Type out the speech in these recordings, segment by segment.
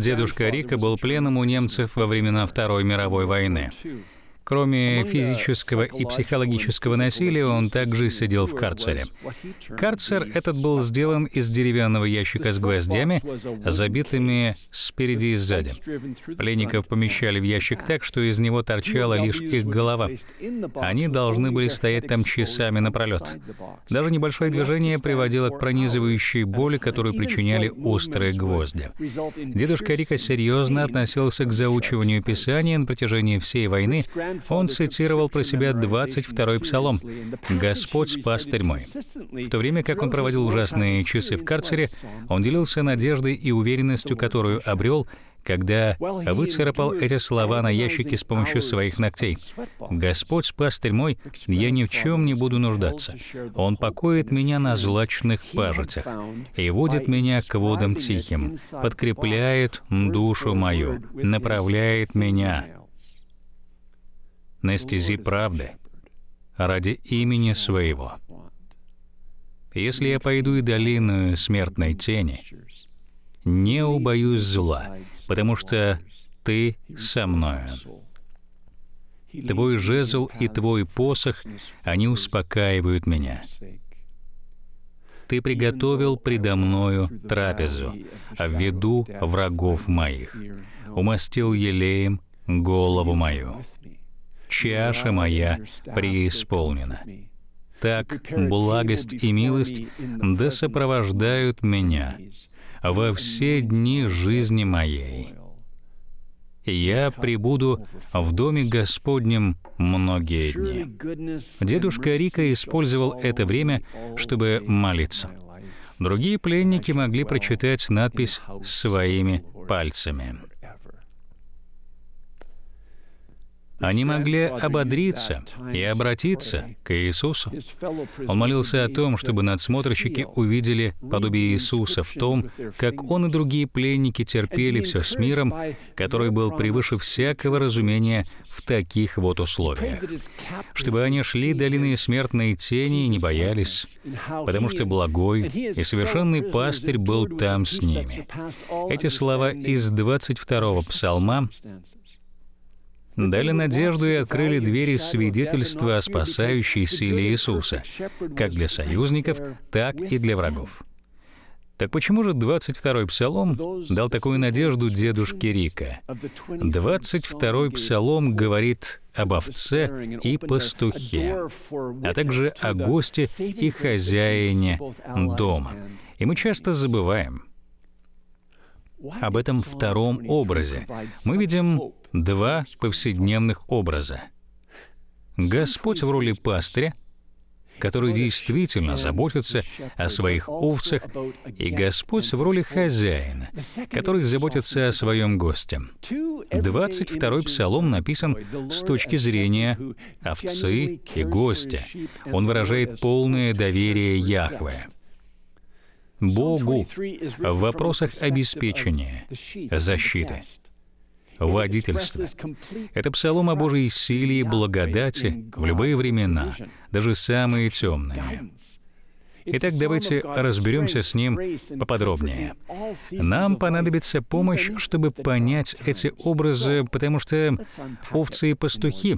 Дедушка Рика был пленом у немцев во времена Второй мировой войны. Кроме физического и психологического насилия, он также сидел в карцере. Карцер этот был сделан из деревянного ящика с гвоздями, забитыми спереди и сзади. Пленников помещали в ящик так, что из него торчала лишь их голова. Они должны были стоять там часами напролет. Даже небольшое движение приводило к пронизывающей боли, которую причиняли острые гвозди. Дедушка Рика серьезно относился к заучиванию Писания на протяжении всей войны, он цитировал про себя 22-й псалом «Господь, пастырь мой». В то время как он проводил ужасные часы в карцере, он делился надеждой и уверенностью, которую обрел, когда выцарапал эти слова на ящике с помощью своих ногтей. «Господь, пастырь мой, я ни в чем не буду нуждаться. Он покоит меня на злачных пажитях и водит меня к водам тихим, подкрепляет душу мою, направляет меня, на стези правды ради имени Своего. Если я пойду и долину смертной тени, не убоюсь зла, потому что Ты со мною. Твой жезл и Твой посох, они успокаивают меня. Ты приготовил предо мною трапезу, а в виду врагов моих, умастил елеем голову мою чаша моя преисполнена. Так благость и милость да сопровождают меня во все дни жизни моей. Я пребуду в доме Господнем многие дни. Дедушка Рика использовал это время, чтобы молиться. Другие пленники могли прочитать надпись своими пальцами. Они могли ободриться и обратиться к Иисусу. Он молился о том, чтобы надсмотрщики увидели подобие Иисуса в том, как он и другие пленники терпели все с миром, который был превыше всякого разумения в таких вот условиях. Чтобы они шли долины смертной тени и не боялись, потому что благой и совершенный пастырь был там с ними. Эти слова из 22-го псалма дали надежду и открыли двери свидетельства о спасающей силе Иисуса, как для союзников, так и для врагов. Так почему же 22-й псалом дал такую надежду дедушке Рика? 22-й псалом говорит об овце и пастухе, а также о госте и хозяине дома. И мы часто забываем об этом втором образе. Мы видим два повседневных образа. Господь в роли пастыря, который действительно заботится о своих овцах, и Господь в роли хозяина, который заботится о своем госте. 22-й псалом написан с точки зрения овцы и гостя. Он выражает полное доверие Яхве. Богу в вопросах обеспечения, защиты. Водительство. Это псалом о Божьей силе и благодати в любые времена, даже самые темные. Итак, давайте разберемся с ним поподробнее. Нам понадобится помощь, чтобы понять эти образы, потому что овцы и пастухи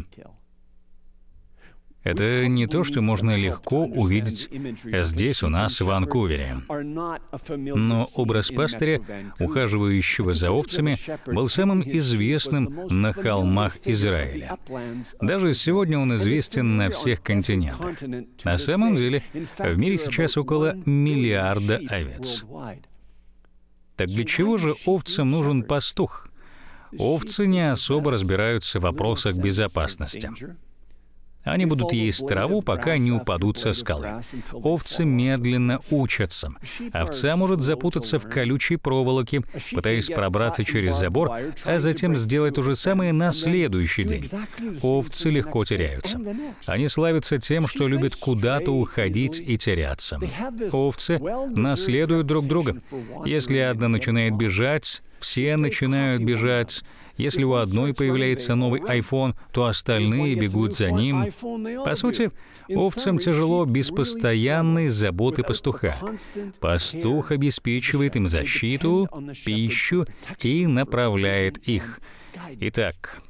это не то, что можно легко увидеть здесь у нас, в Ванкувере. Но образ пастыря, ухаживающего за овцами, был самым известным на холмах Израиля. Даже сегодня он известен на всех континентах. На самом деле, в мире сейчас около миллиарда овец. Так для чего же овцам нужен пастух? Овцы не особо разбираются в вопросах безопасности. Они будут есть траву, пока не упадут со скалы. Овцы медленно учатся. Овца может запутаться в колючей проволоке, пытаясь пробраться через забор, а затем сделать то же самое на следующий день. Овцы легко теряются. Они славятся тем, что любят куда-то уходить и теряться. Овцы наследуют друг друга. Если одна начинает бежать, все начинают бежать. Если у одной появляется новый iPhone, то остальные бегут за ним. По сути, овцам тяжело без постоянной заботы пастуха. Пастух обеспечивает им защиту, пищу и направляет их. Итак,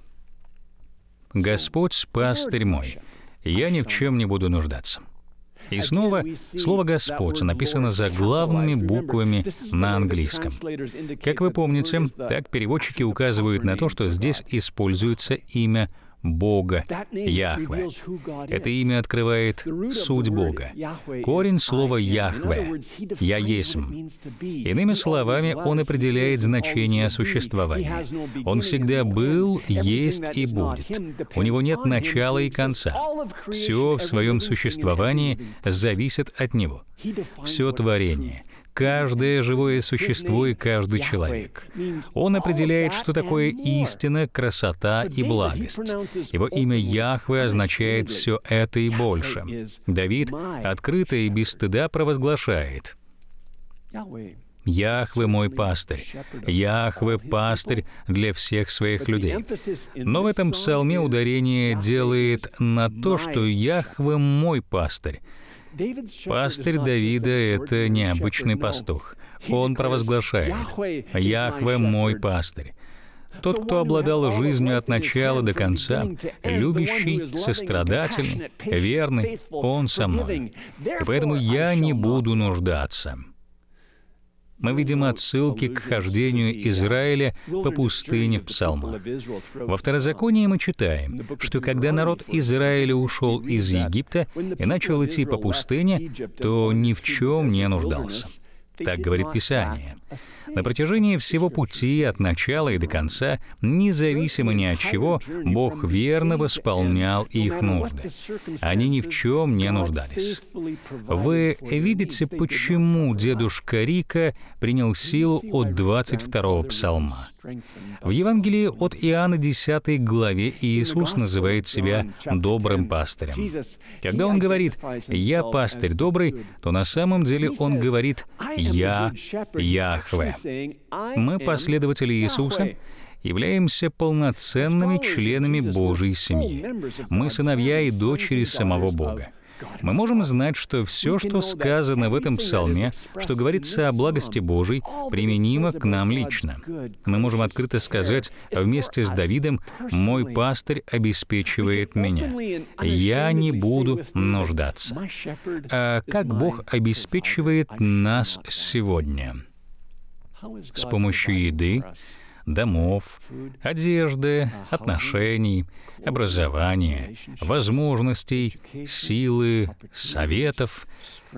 «Господь, пастырь мой, я ни в чем не буду нуждаться». И снова слово «Господь» написано за главными буквами на английском. Как вы помните, так переводчики указывают на то, что здесь используется имя Бога Яхве. Это имя открывает суть Бога. Корень слова «Яхве» — «Я есм». Иными словами, он определяет значение существования. Он всегда был, есть и будет. У него нет начала и конца. Все в своем существовании зависит от него. Все творение — каждое живое существо и каждый человек. Он определяет, что такое истина, красота и благость. Его имя Яхве означает все это и больше. Давид открыто и без стыда провозглашает. Яхве мой пастырь, Яхве пастырь для всех своих людей. Но в этом псалме ударение делает на то, что Яхве мой пастырь. Пастырь Давида — это необычный пастух. Он провозглашает «Яхве мой пастырь». Тот, кто обладал жизнью от начала до конца, любящий, сострадательный, верный, он со мной. И поэтому я не буду нуждаться мы видим отсылки к хождению Израиля по пустыне в псалмах. Во Второзаконии мы читаем, что когда народ Израиля ушел из Египта и начал идти по пустыне, то ни в чем не нуждался. Так говорит Писание. На протяжении всего пути, от начала и до конца, независимо ни от чего, Бог верно восполнял их нужды. Они ни в чем не нуждались. Вы видите, почему дедушка Рика принял силу от 22-го псалма? В Евангелии от Иоанна 10 главе Иисус называет себя добрым пастырем. Когда он говорит «Я пастырь добрый», то на самом деле он говорит «Я Яхве». Мы, последователи Иисуса, являемся полноценными членами Божьей семьи. Мы сыновья и дочери самого Бога. Мы можем знать, что все, что ну сказано в этом псалме, что говорится о благости Божией, применимо к нам лично. Мы можем открыто сказать вместе с Давидом, «Мой пастырь обеспечивает меня. Я не буду нуждаться». А как Бог обеспечивает нас сегодня? С помощью еды, домов, одежды, отношений, образования, возможностей, силы, советов.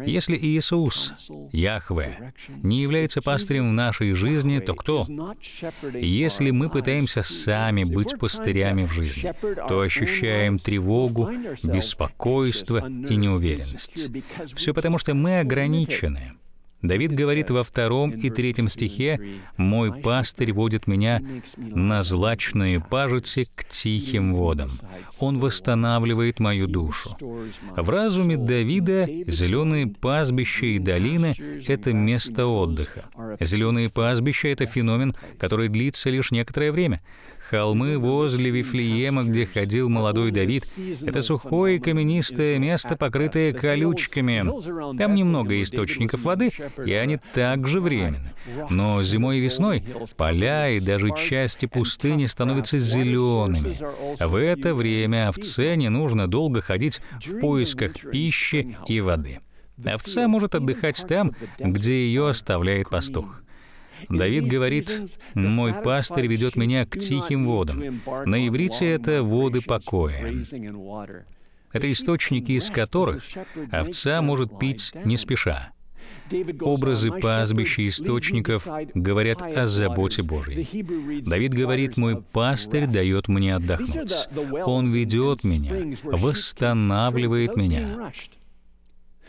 Если Иисус, Яхве, не является пастырем в нашей жизни, то кто? Если мы пытаемся сами быть пастырями в жизни, то ощущаем тревогу, беспокойство и неуверенность. Все потому, что мы ограничены Давид говорит во втором и третьем стихе, «Мой пастырь водит меня на злачные пажицы к тихим водам. Он восстанавливает мою душу». В разуме Давида зеленые пастбища и долины — это место отдыха. Зеленые пастбища — это феномен, который длится лишь некоторое время. Холмы возле Вифлеема, где ходил молодой Давид, это сухое каменистое место, покрытое колючками. Там немного источников воды, и они также временны. Но зимой и весной поля и даже части пустыни становятся зелеными. В это время овце не нужно долго ходить в поисках пищи и воды. Овца может отдыхать там, где ее оставляет пастух. Давид говорит, «Мой пастырь ведет меня к тихим водам». На иврите это «воды покоя». Это источники, из которых овца может пить не спеша. Образы пастбища источников говорят о заботе Божьей. Давид говорит, «Мой пастырь дает мне отдохнуть. Он ведет меня, восстанавливает меня».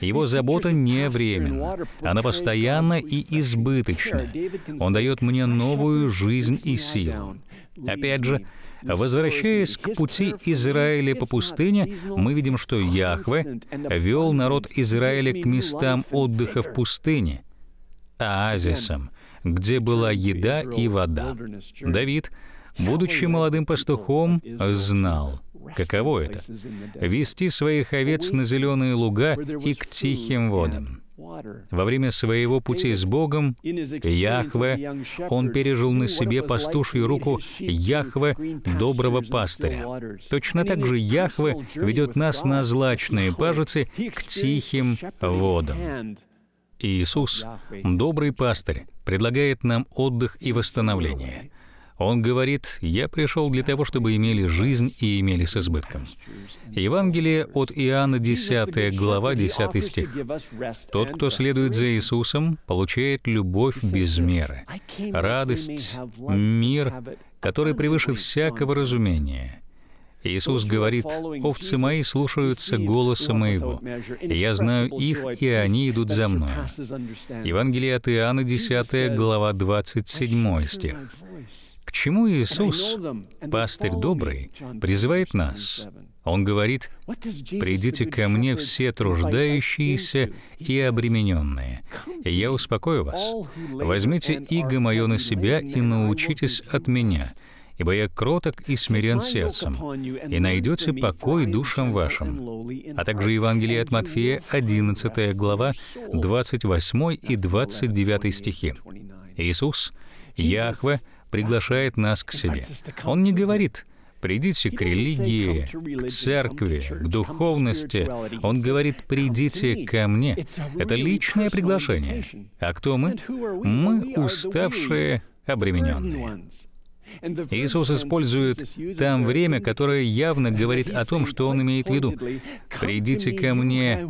Его забота не временна. Она постоянна и избыточна. Он дает мне новую жизнь и силу. Опять же, возвращаясь к пути Израиля по пустыне, мы видим, что Яхве вел народ Израиля к местам отдыха в пустыне, оазисам, где была еда и вода. Давид будучи молодым пастухом, знал, каково это — вести своих овец на зеленые луга и к тихим водам. Во время своего пути с Богом, Яхве, он пережил на себе пастушью руку Яхве, доброго пастыря. Точно так же Яхве ведет нас на злачные пажицы к тихим водам. Иисус, добрый пастырь, предлагает нам отдых и восстановление. Он говорит, «Я пришел для того, чтобы имели жизнь и имели с избытком». Евангелие от Иоанна 10, глава 10 стих. «Тот, кто следует за Иисусом, получает любовь без меры, радость, мир, который превыше всякого разумения, Иисус говорит, «Овцы мои слушаются голоса моего, и я знаю их, и они идут за мною». Евангелие от Иоанна, 10 глава, 27 стих. К чему Иисус, пастырь добрый, призывает нас? Он говорит, «Придите ко мне все труждающиеся и обремененные, и я успокою вас. Возьмите иго мое на себя и научитесь от меня, ибо я кроток и смирен сердцем, и найдете покой душам вашим». А также Евангелие от Матфея, 11 глава, 28 и 29 стихи. Иисус, Яхве, приглашает нас к себе. Он не говорит «придите к религии, к церкви, к духовности». Он говорит «придите ко мне». Это личное приглашение. А кто мы? Мы уставшие, обремененные. Иисус использует там время, которое явно говорит о том, что Он имеет в виду. «Придите ко мне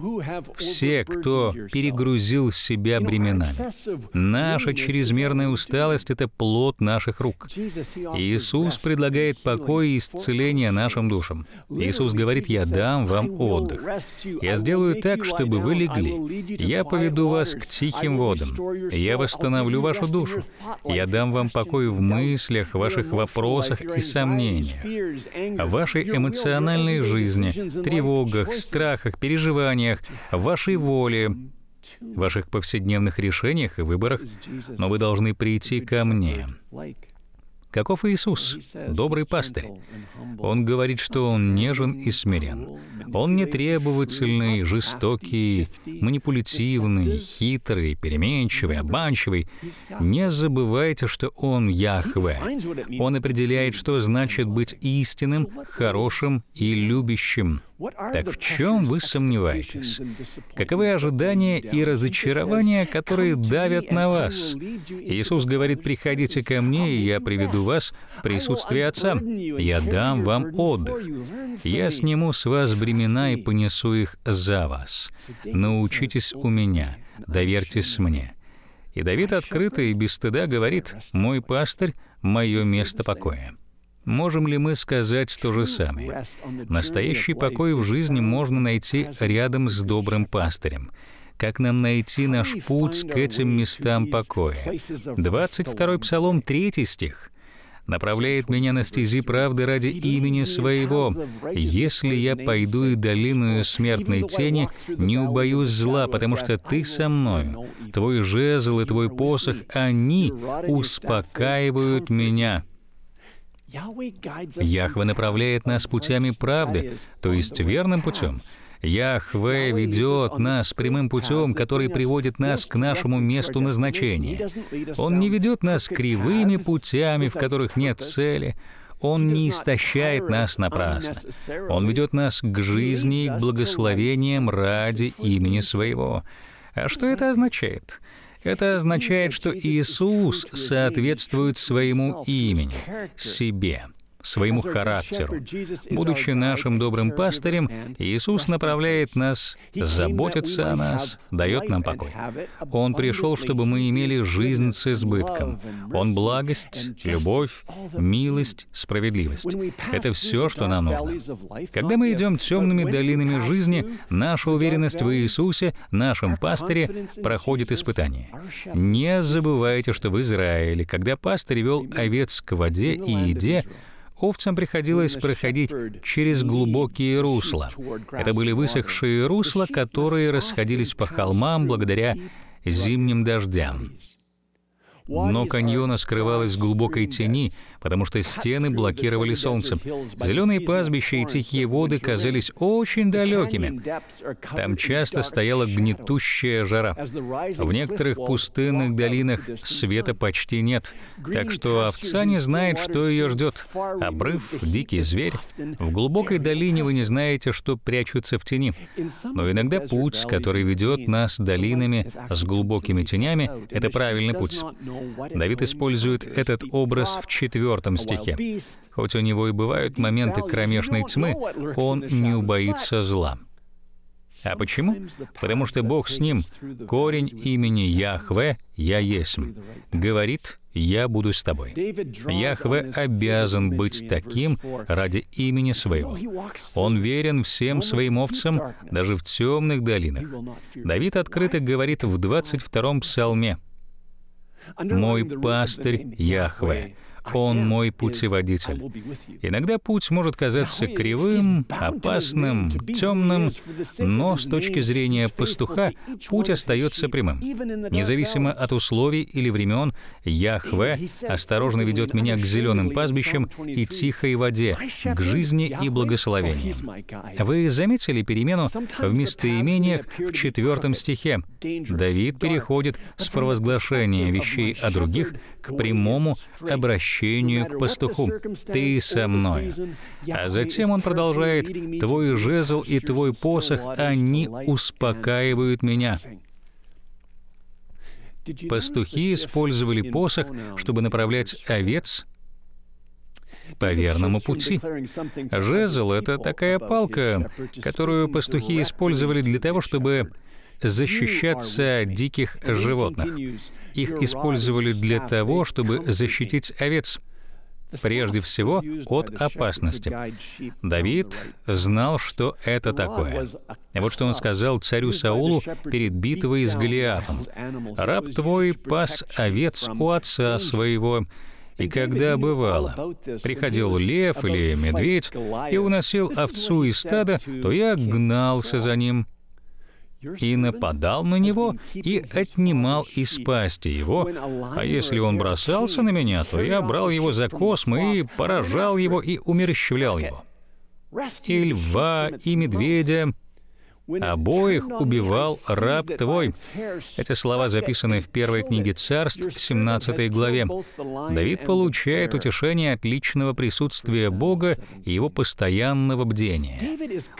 все, кто перегрузил себя бременами». Наша чрезмерная усталость — это плод наших рук. Иисус предлагает покой и исцеление нашим душам. Иисус говорит, «Я дам вам отдых. Я сделаю так, чтобы вы легли. Я поведу вас к тихим водам. Я восстановлю вашу душу. Я дам вам покой в мыслях, в ваших вопросах и сомнениях, о вашей эмоциональной жизни, тревогах, страхах, переживаниях, вашей воле, ваших повседневных решениях и выборах, но вы должны прийти ко мне. Каков Иисус, добрый пастырь? Он говорит, что он нежен и смирен. Он не требовательный, жестокий, манипулятивный, хитрый, переменчивый, обманчивый. Не забывайте, что он Яхве. Он определяет, что значит быть истинным, хорошим и любящим. Так в чем вы сомневаетесь? Каковы ожидания и разочарования, которые давят на вас? Иисус говорит, приходите ко мне, и я приведу вас в присутствие Отца. Я дам вам отдых. Я сниму с вас бремена и понесу их за вас. Научитесь у меня, доверьтесь мне. И Давид открыто и без стыда говорит, «Мой пастырь — мое место покоя». Можем ли мы сказать то же самое? Настоящий покой в жизни можно найти рядом с добрым пастырем. Как нам найти наш путь к этим местам покоя? 22 Псалом, 3 стих направляет меня на стези правды ради имени Своего. Если я пойду и долину смертной тени, не убоюсь зла, потому что Ты со мною. Твой жезл и Твой посох, они успокаивают меня». Яхве направляет нас путями правды, то есть верным путем. Яхве ведет нас прямым путем, который приводит нас к нашему месту назначения. Он не ведет нас кривыми путями, в которых нет цели. Он не истощает нас напрасно. Он ведет нас к жизни и к благословениям ради имени Своего. А что это означает? Это означает, что Иисус соответствует своему имени, себе своему характеру. Будучи нашим добрым пастырем, Иисус направляет нас, заботится о нас, дает нам покой. Он пришел, чтобы мы имели жизнь с избытком. Он благость, любовь, милость, справедливость. Это все, что нам нужно. Когда мы идем темными долинами жизни, наша уверенность в Иисусе, нашем пастыре, проходит испытание. Не забывайте, что в Израиле, когда пастырь вел овец к воде и еде, овцам приходилось проходить через глубокие русла. Это были высохшие русла, которые расходились по холмам благодаря зимним дождям. Дно каньона скрывалось в глубокой тени, потому что стены блокировали солнце. Зеленые пастбища и тихие воды казались очень далекими. Там часто стояла гнетущая жара. В некоторых пустынных долинах света почти нет, так что овца не знает, что ее ждет. Обрыв, дикий зверь. В глубокой долине вы не знаете, что прячутся в тени. Но иногда путь, который ведет нас долинами с глубокими тенями, это правильный путь. Давид использует этот образ в четвертом четвертом стихе. Хоть у него и бывают моменты кромешной тьмы, он не убоится зла. А почему? Потому что Бог с ним. Корень имени Яхве «Я есть. говорит «Я буду с тобой». Яхве обязан быть таким ради имени своего. Он верен всем своим овцам, даже в темных долинах. Давид открыто говорит в 22-м псалме «Мой пастырь Яхве, он мой путеводитель. Иногда путь может казаться кривым, опасным, темным, но с точки зрения пастуха путь остается прямым. Независимо от условий или времен, Яхве осторожно ведет меня к зеленым пастбищам и тихой воде, к жизни и благословению. Oh, Вы заметили перемену в местоимениях в четвертом стихе? Давид переходит с провозглашения вещей о других к прямому обращению обращению к пастуху. «Ты со мной». А затем он продолжает, «Твой жезл и твой посох, они успокаивают меня». Пастухи использовали посох, чтобы направлять овец по верному пути. Жезл — это такая палка, которую пастухи использовали для того, чтобы защищаться от диких животных. Их использовали для того, чтобы защитить овец, прежде всего от опасности. Давид знал, что это такое. Вот что он сказал царю Саулу перед битвой с Голиафом. «Раб твой пас овец у отца своего, и когда бывало, приходил лев или медведь и уносил овцу из стада, то я гнался за ним и нападал на него и отнимал из пасти его, а если он бросался на меня, то я брал его за космы и поражал его и умерщвлял его. И льва, и медведя, Обоих убивал раб твой. Эти слова записаны в первой книге царств, 17 главе. Давид получает утешение от личного присутствия Бога и его постоянного бдения.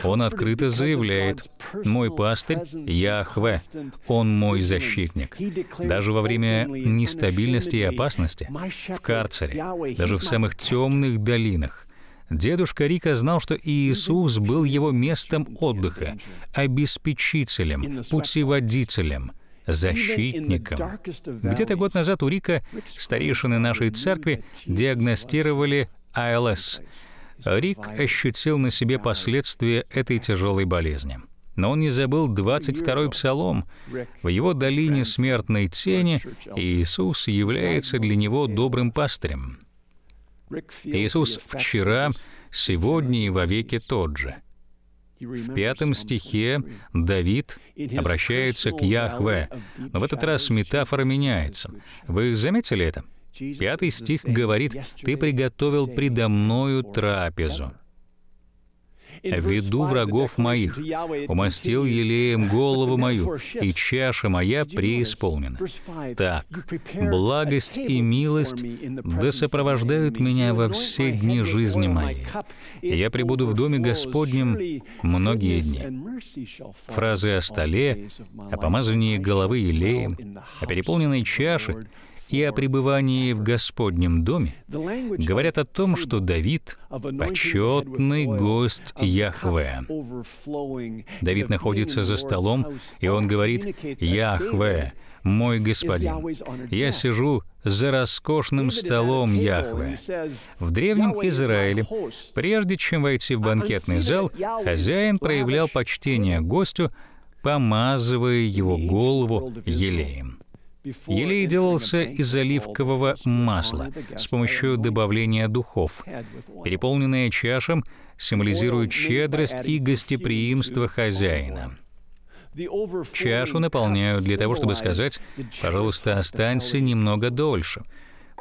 Он открыто заявляет, «Мой пастырь Яхве, он мой защитник». Даже во время нестабильности и опасности, в карцере, даже в самых темных долинах, Дедушка Рика знал, что Иисус был его местом отдыха, обеспечителем, путеводителем, защитником. Где-то год назад у Рика, старейшины нашей церкви, диагностировали АЛС. Рик ощутил на себе последствия этой тяжелой болезни. Но он не забыл 22-й псалом. В его долине смертной тени Иисус является для него добрым пастырем. Иисус вчера, сегодня и вовеки тот же. В пятом стихе Давид обращается к Яхве, но в этот раз метафора меняется. Вы заметили это? Пятый стих говорит, «Ты приготовил предо мною трапезу» веду врагов моих, умастил елеем голову мою, и чаша моя преисполнена. Так, благость и милость да сопровождают меня во все дни жизни моей. Я пребуду в доме Господнем многие дни. Фразы о столе, о помазании головы елеем, о переполненной чаше — и о пребывании в Господнем доме говорят о том, что Давид — почетный гость Яхве. Давид находится за столом, и он говорит «Яхве, мой господин, я сижу за роскошным столом Яхве. В Древнем Израиле, прежде чем войти в банкетный зал, хозяин проявлял почтение гостю, помазывая его голову елеем. Елей делался из оливкового масла с помощью добавления духов. Переполненная чаша символизирует щедрость и гостеприимство хозяина. Чашу наполняют для того, чтобы сказать, пожалуйста, останься немного дольше.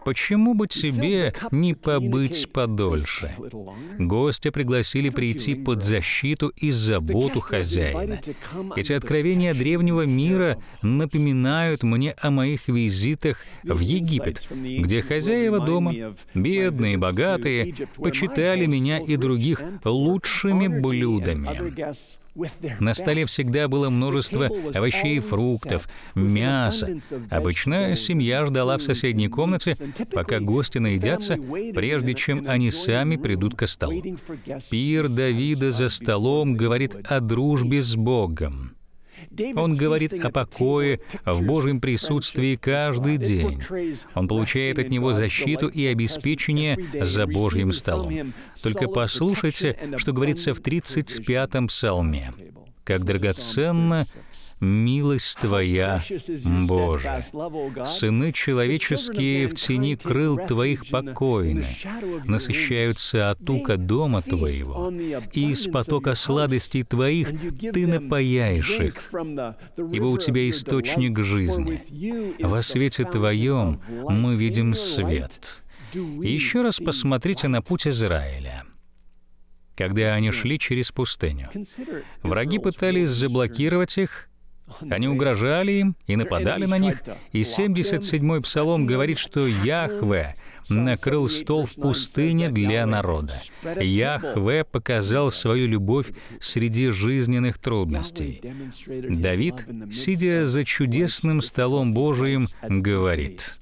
Почему бы тебе не побыть подольше? Гостя пригласили прийти под защиту и заботу хозяина. Эти откровения древнего мира напоминают мне о моих визитах в Египет, где хозяева дома, бедные и богатые, почитали меня и других лучшими блюдами. На столе всегда было множество овощей и фруктов, мяса. Обычно семья ждала в соседней комнате, пока гости наедятся, прежде чем они сами придут ко столу. Пир Давида за столом говорит о дружбе с Богом. Он говорит о покое в Божьем присутствии каждый день. Он получает от него защиту и обеспечение за Божьим столом. Только послушайте, что говорится в 35-м псалме как драгоценна милость Твоя, Боже. Сыны человеческие в тени крыл Твоих покойны, насыщаются от ука дома Твоего, и из потока сладостей Твоих Ты напояешь их, ибо у Тебя источник жизни. Во свете Твоем мы видим свет». И еще раз посмотрите на путь Израиля когда они шли через пустыню. Враги пытались заблокировать их, они угрожали им и нападали на них, и 77-й псалом говорит, что Яхве накрыл стол в пустыне для народа. Яхве показал свою любовь среди жизненных трудностей. Давид, сидя за чудесным столом Божиим, говорит,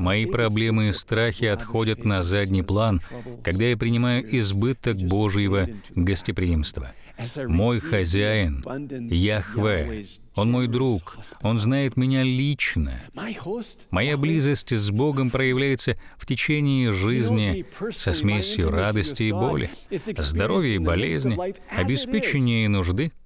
Мои проблемы и страхи отходят на задний план, когда я принимаю избыток Божьего гостеприимства. Мой хозяин — Яхве. Он мой друг. Он знает меня лично. Моя близость с Богом проявляется в течение жизни со смесью радости и боли, здоровья и болезни, обеспечения и нужды —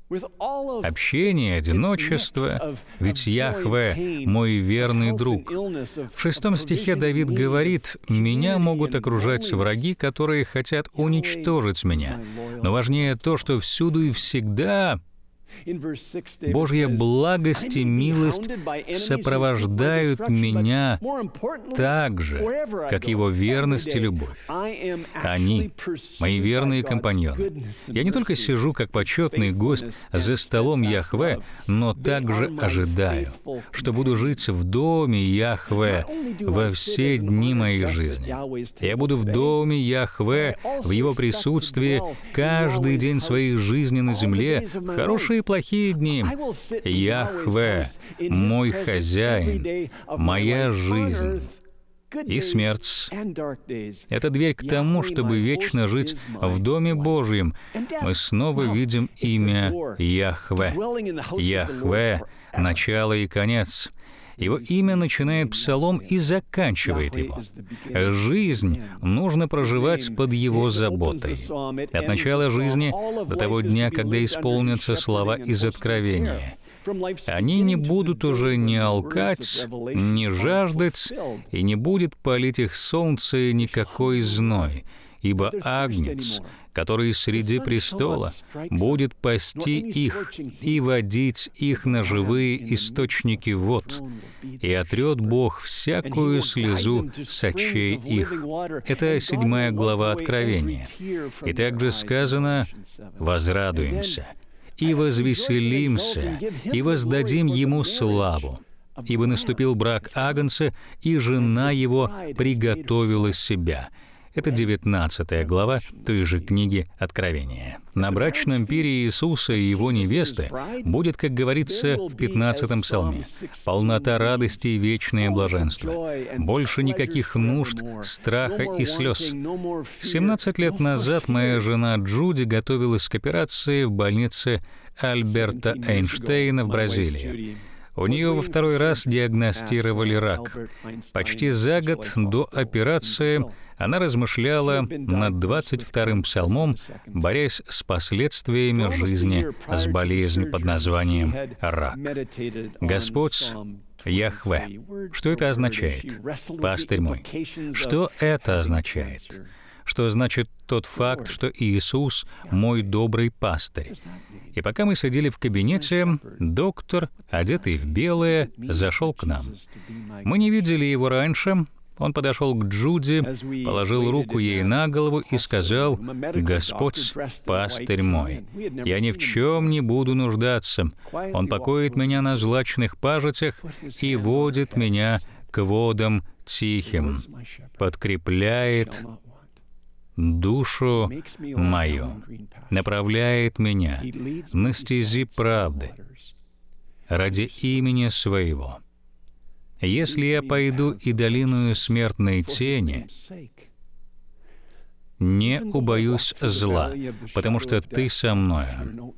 Общение, одиночество, ведь Яхве — мой верный друг. В шестом стихе Давид говорит, «Меня могут окружать враги, которые хотят уничтожить меня, но важнее то, что всюду и всегда Божья благость и милость сопровождают меня так же, как Его верность и любовь. Они — мои верные компаньоны. Я не только сижу как почетный гость за столом Яхве, но также ожидаю, что буду жить в доме Яхве во все дни моей жизни. Я буду в доме Яхве, в Его присутствии, каждый день своей жизни на земле, в хорошие хорошие и плохие дни. Яхве, мой хозяин, моя жизнь и смерть. Это дверь к тому, чтобы вечно жить в Доме Божьем. Мы снова видим имя Яхве. Яхве — начало и конец. Его имя начинает псалом и заканчивает его. Жизнь нужно проживать под его заботой. От начала жизни до того дня, когда исполнятся слова из Откровения. Они не будут уже ни алкать, ни жаждать, и не будет палить их солнце никакой зной, ибо Агнец который среди престола будет пасти их и водить их на живые источники вод, и отрет Бог всякую слезу с очей их». Это седьмая глава Откровения. И также сказано «возрадуемся» и возвеселимся, и воздадим ему славу, ибо наступил брак Агнца, и жена его приготовила себя». Это 19 глава той же книги Откровения. На брачном пире Иисуса и его невесты будет, как говорится в 15 псалме, полнота радости и вечное блаженство. Больше никаких нужд, страха и слез. 17 лет назад моя жена Джуди готовилась к операции в больнице Альберта Эйнштейна в Бразилии. У нее во второй раз диагностировали рак. Почти за год до операции она размышляла над 22-м псалмом, борясь с последствиями жизни с болезнью под названием рак. Господь Яхве. Что это означает? Пастырь мой. Что это означает? что значит тот факт, что Иисус — мой добрый пастырь. И пока мы сидели в кабинете, доктор, одетый в белое, зашел к нам. Мы не видели его раньше, он подошел к Джуди, положил руку ей на голову и сказал, «Господь, пастырь мой, я ни в чем не буду нуждаться. Он покоит меня на злачных пажитях и водит меня к водам тихим, подкрепляет душу мою, направляет меня на стези правды ради имени Своего. Если я пойду и долиную смертной тени, не убоюсь зла, потому что Ты со мною.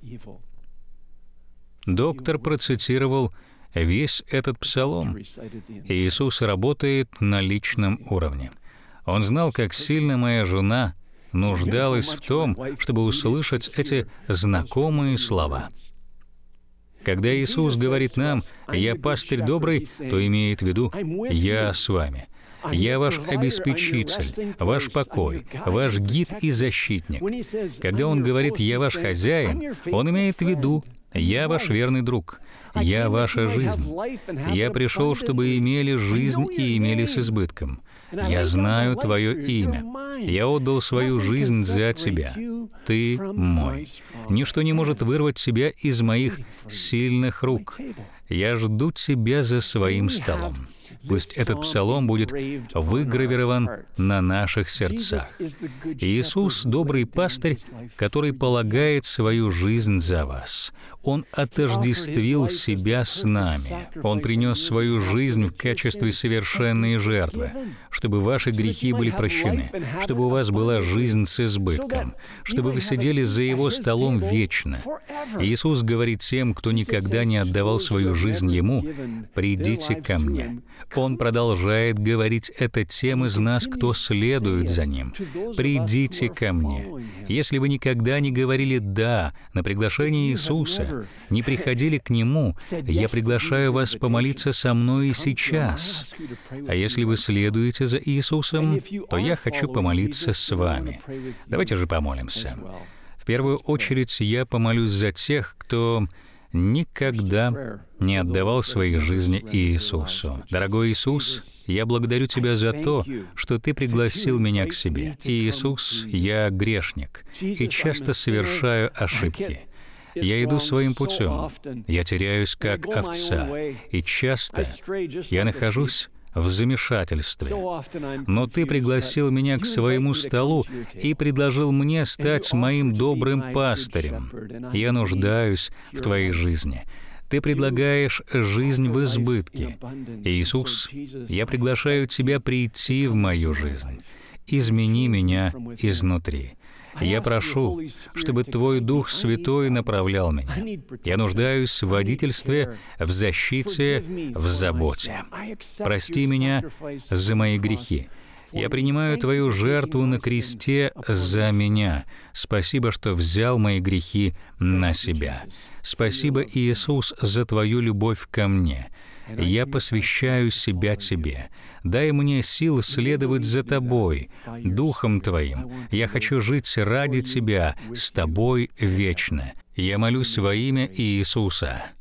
Доктор процитировал весь этот псалом. Иисус работает на личном уровне — он знал, как сильно моя жена нуждалась в том, чтобы услышать эти знакомые слова. Когда Иисус говорит нам «Я пастырь добрый», то имеет в виду «Я с вами». Я ваш обеспечитель, ваш покой, ваш гид и защитник. Когда он говорит «я ваш хозяин», он имеет в виду «я ваш верный друг», «я ваша жизнь». «Я пришел, чтобы имели жизнь и имели с избытком». Я знаю твое имя. Я отдал свою жизнь за тебя. Ты мой. Ничто не может вырвать тебя из моих сильных рук. Я жду тебя за своим столом. Пусть этот псалом будет выгравирован на наших сердцах. Иисус — добрый пастырь, который полагает свою жизнь за вас. Он отождествил себя с нами. Он принес свою жизнь в качестве совершенной жертвы, чтобы ваши грехи были прощены, чтобы у вас была жизнь с избытком, чтобы вы сидели за Его столом вечно. Иисус говорит тем, кто никогда не отдавал свою жизнь Ему, «Придите ко мне». Он продолжает говорить это тем из нас, кто следует за ним. «Придите ко мне». Если вы никогда не говорили «да» на приглашение Иисуса, не приходили к Нему, я приглашаю вас помолиться со мной и сейчас. А если вы следуете за Иисусом, то я хочу помолиться с вами. Давайте же помолимся. В первую очередь я помолюсь за тех, кто никогда не отдавал своей жизни Иисусу. Дорогой Иисус, я благодарю Тебя за то, что Ты пригласил меня к себе. Иисус, я грешник и часто совершаю ошибки. Я иду своим путем, я теряюсь как овца, и часто я нахожусь в замешательстве. Но ты пригласил меня к своему столу и предложил мне стать моим добрым пастырем. Я нуждаюсь в твоей жизни. Ты предлагаешь жизнь в избытке. Иисус, я приглашаю Тебя прийти в мою жизнь. Измени меня изнутри. Я прошу, чтобы Твой Дух Святой направлял меня. Я нуждаюсь в водительстве, в защите, в заботе. Прости меня за мои грехи. Я принимаю Твою жертву на кресте за меня. Спасибо, что взял мои грехи на себя. Спасибо, Иисус, за Твою любовь ко мне. Я посвящаю себя Тебе. Дай мне сил следовать за Тобой, Духом Твоим. Я хочу жить ради Тебя, с Тобой вечно. Я молюсь во имя Иисуса.